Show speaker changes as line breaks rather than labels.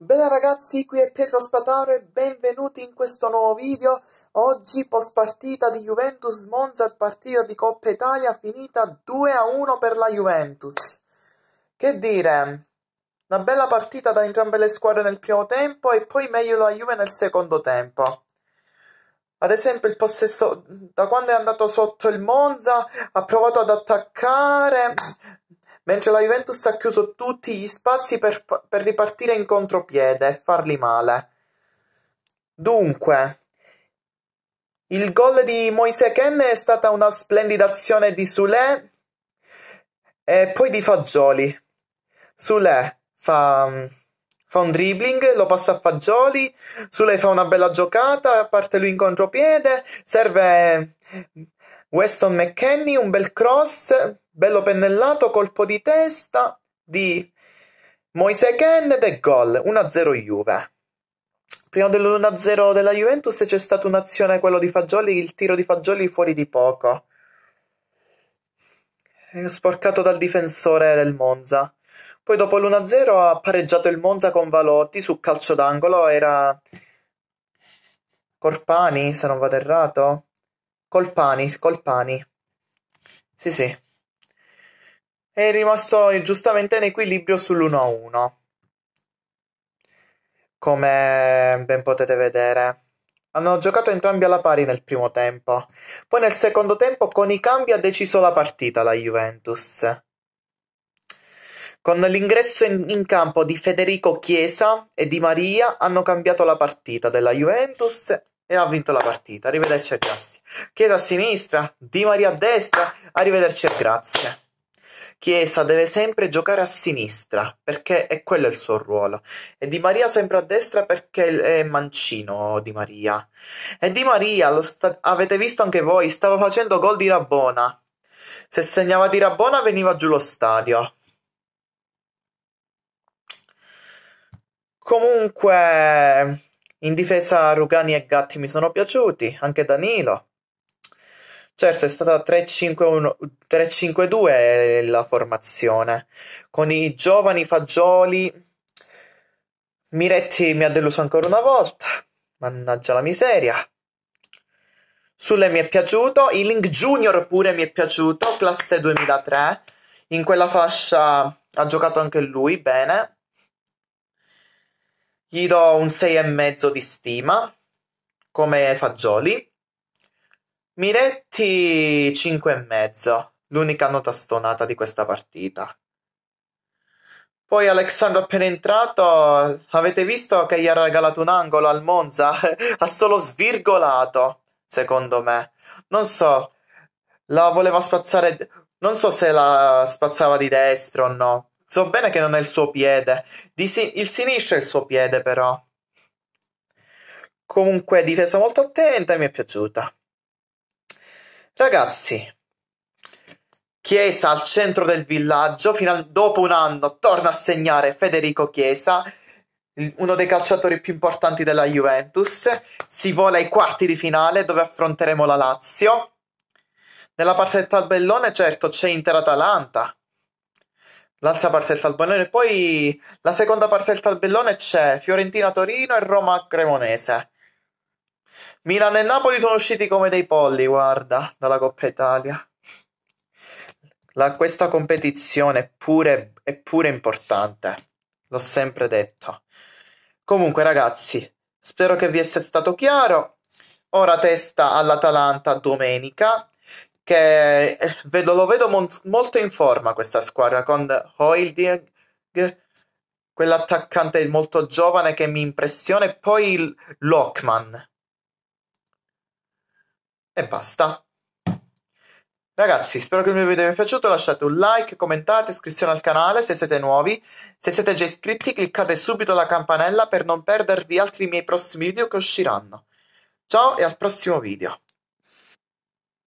Bella ragazzi, qui è Pietro Spataro e benvenuti in questo nuovo video. Oggi post partita di Juventus Monza, partita di Coppa Italia finita 2-1 per la Juventus. Che dire? Una bella partita da entrambe le squadre nel primo tempo e poi meglio la Juve nel secondo tempo. Ad esempio, il possesso da quando è andato sotto il Monza ha provato ad attaccare, mentre la Juventus ha chiuso tutti gli spazi per, per ripartire in contropiede e farli male. Dunque, il gol di Moise Ken è stata una splendida azione di Sule e poi di Fagioli. Sule fa, fa un dribbling, lo passa a Fagioli, Sule fa una bella giocata, parte lui in contropiede, serve Weston McKennie, un bel cross, bello pennellato, colpo di testa di Moise Ken e gol 1-0 Juve. Prima dell'1-0 della Juventus c'è stata un'azione, quello di Fagioli, il tiro di Fagioli fuori di poco. Sporcato dal difensore del Monza. Poi dopo l'1-0 ha pareggiato il Monza con Valotti su calcio d'angolo, era Corpani, se non vado errato. Colpani, Colpani. Sì, sì è rimasto giustamente in equilibrio sull'1-1 come ben potete vedere. Hanno giocato entrambi alla pari nel primo tempo. Poi nel secondo tempo con i cambi ha deciso la partita la Juventus. Con l'ingresso in, in, campo di Federico Chiesa e di Maria hanno cambiato la partita della Juventus e ha vinto la partita. Arrivederci e grazie. Chiesa a sinistra, Di Maria a destra. Arrivederci e grazie. Chiesa deve sempre giocare a sinistra perché è quello il suo ruolo e Di Maria sempre a destra perché è mancino Di Maria. E Di Maria, sta- avete visto anche voi, stava facendo gol di Rabona. Se segnava di Rabona veniva giù lo stadio. Comunque, in difesa Rugani e Gatti mi sono piaciuti, anche Danilo. Certo, è stata 3 5 2 la formazione. Con i giovani fagioli, Miretti mi ha deluso ancora una volta. Mannaggia la miseria. Sulle mi è piaciuto, il Link Junior pure mi è piaciuto, classe 2003. In quella fascia ha giocato anche lui, bene. Gli do un 6,5 di stima, come fagioli. Miretti 5,5, l'unica nota stonata di questa partita. Poi Alexandro appena entrato, avete visto che gli ha regalato un angolo al Monza? ha solo svirgolato, secondo me. Non so, la voleva spazzare, non so se la spazzava di destro o no. So bene che non è il suo piede, si... il sinistro è il suo piede però. Comunque difesa molto attenta e mi è piaciuta. Ragazzi, Chiesa al centro del villaggio, fino a, dopo un anno torna a segnare Federico Chiesa, uno dei calciatori più importanti della Juventus. Si vola ai quarti di finale dove affronteremo la Lazio. Nella parte del tabellone, certo, c'è Inter-Atalanta. L'altra parte del tabellone, poi la seconda parte del tabellone c'è Fiorentina-Torino e Roma-Cremonese. Milan e Napoli sono usciti come dei polli, guarda, dalla Coppa Italia. La, questa competizione è pure, è pure importante, l'ho sempre detto. Comunque, ragazzi, spero che vi sia stato chiaro. Ora testa all'Atalanta domenica che eh, vedo, lo vedo mon- molto in forma questa squadra con Hoilding, quell'attaccante molto giovane che mi impressiona, e poi Lockman, e basta. Ragazzi, spero che il mio video vi sia piaciuto, lasciate un like, commentate, iscrivetevi al canale se siete nuovi. Se siete già iscritti, cliccate subito la campanella per non perdervi altri miei prossimi video che usciranno. Ciao e al prossimo video.